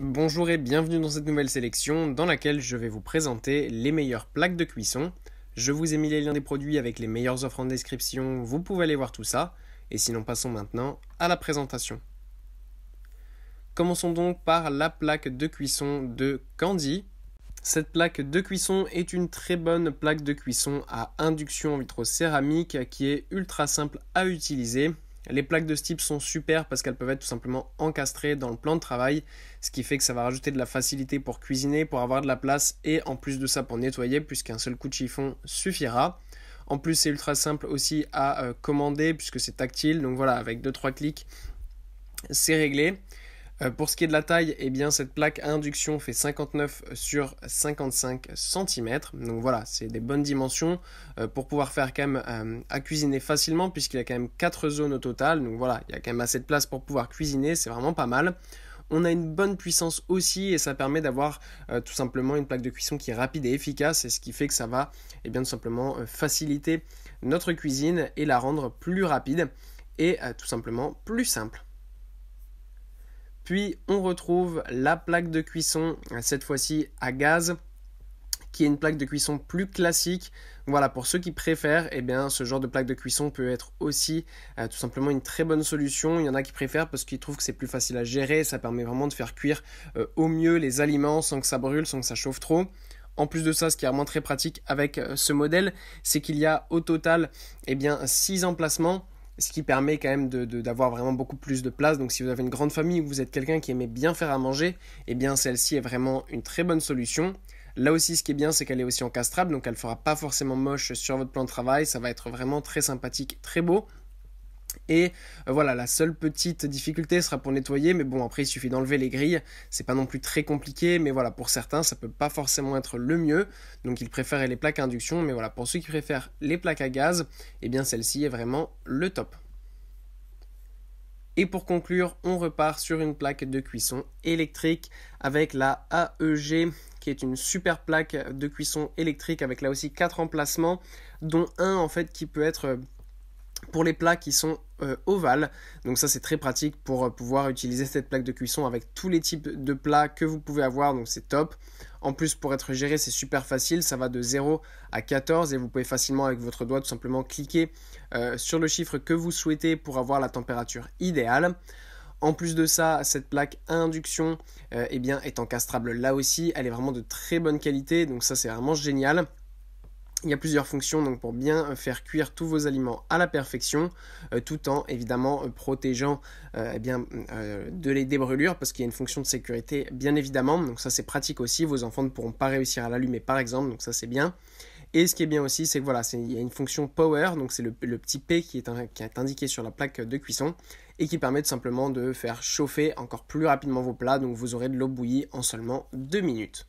Bonjour et bienvenue dans cette nouvelle sélection dans laquelle je vais vous présenter les meilleures plaques de cuisson. Je vous ai mis les liens des produits avec les meilleures offres en description, vous pouvez aller voir tout ça. Et sinon passons maintenant à la présentation. Commençons donc par la plaque de cuisson de Candy. Cette plaque de cuisson est une très bonne plaque de cuisson à induction vitro céramique qui est ultra simple à utiliser les plaques de ce type sont super parce qu'elles peuvent être tout simplement encastrées dans le plan de travail, ce qui fait que ça va rajouter de la facilité pour cuisiner, pour avoir de la place et en plus de ça pour nettoyer puisqu'un seul coup de chiffon suffira. En plus c'est ultra simple aussi à euh, commander puisque c'est tactile, donc voilà avec 2-3 clics c'est réglé. Euh, pour ce qui est de la taille, eh bien cette plaque à induction fait 59 sur 55 cm. Donc voilà, c'est des bonnes dimensions euh, pour pouvoir faire quand même euh, à cuisiner facilement puisqu'il y a quand même 4 zones au total. Donc voilà, il y a quand même assez de place pour pouvoir cuisiner, c'est vraiment pas mal. On a une bonne puissance aussi et ça permet d'avoir tout simplement une plaque de cuisson qui est rapide et efficace et ce qui fait que ça va eh bien, tout simplement faciliter notre cuisine et la rendre plus rapide et tout simplement plus simple. Puis on retrouve la plaque de cuisson, cette fois-ci à gaz, qui est une plaque de cuisson plus classique. Voilà, pour ceux qui préfèrent, eh bien, ce genre de plaque de cuisson peut être aussi euh, tout simplement une très bonne solution. Il y en a qui préfèrent parce qu'ils trouvent que c'est plus facile à gérer, ça permet vraiment de faire cuire euh, au mieux les aliments sans que ça brûle, sans que ça chauffe trop. En plus de ça, ce qui est vraiment très pratique avec euh, ce modèle, c'est qu'il y a au total eh bien, 6 emplacements ce qui permet quand même d'avoir de, vraiment beaucoup plus de place. Donc si vous avez une grande famille ou vous êtes quelqu'un qui aimait bien faire à manger, eh bien celle-ci est vraiment une très bonne solution. Là aussi, ce qui est bien, c'est qu'elle est aussi encastrable, donc elle ne fera pas forcément moche sur votre plan de travail. Ça va être vraiment très sympathique, très beau. Et euh, voilà, la seule petite difficulté sera pour nettoyer, mais bon, après il suffit d'enlever les grilles, c'est pas non plus très compliqué, mais voilà, pour certains, ça peut pas forcément être le mieux, donc ils préfèrent les plaques à induction, mais voilà, pour ceux qui préfèrent les plaques à gaz, eh bien celle-ci est vraiment le top. Et pour conclure, on repart sur une plaque de cuisson électrique avec la AEG qui est une super plaque de cuisson électrique avec là aussi quatre emplacements dont un en fait qui peut être euh, pour les plats qui sont euh, ovales. Donc ça c'est très pratique pour euh, pouvoir utiliser cette plaque de cuisson avec tous les types de plats que vous pouvez avoir, donc c'est top. En plus pour être géré c'est super facile, ça va de 0 à 14 et vous pouvez facilement avec votre doigt tout simplement cliquer euh, sur le chiffre que vous souhaitez pour avoir la température idéale. En plus de ça, cette plaque à induction eh bien, est encastrable là aussi, elle est vraiment de très bonne qualité, donc ça c'est vraiment génial. Il y a plusieurs fonctions donc pour bien euh, faire cuire tous vos aliments à la perfection, euh, tout en évidemment euh, protégeant eh bien, de les débrûlures, parce qu'il y a une fonction de sécurité bien évidemment. Donc ça c'est pratique aussi, vos enfants ne pourront pas réussir à l'allumer par exemple, donc ça c'est bien. Et ce qui est bien aussi, c'est que voilà, il y a une fonction power, donc c'est le, petit P qui est, indiqué sur la plaque de cuisson et qui permet simplement de faire chauffer encore plus rapidement vos plats, donc vous aurez de l'eau bouillie en seulement deux minutes.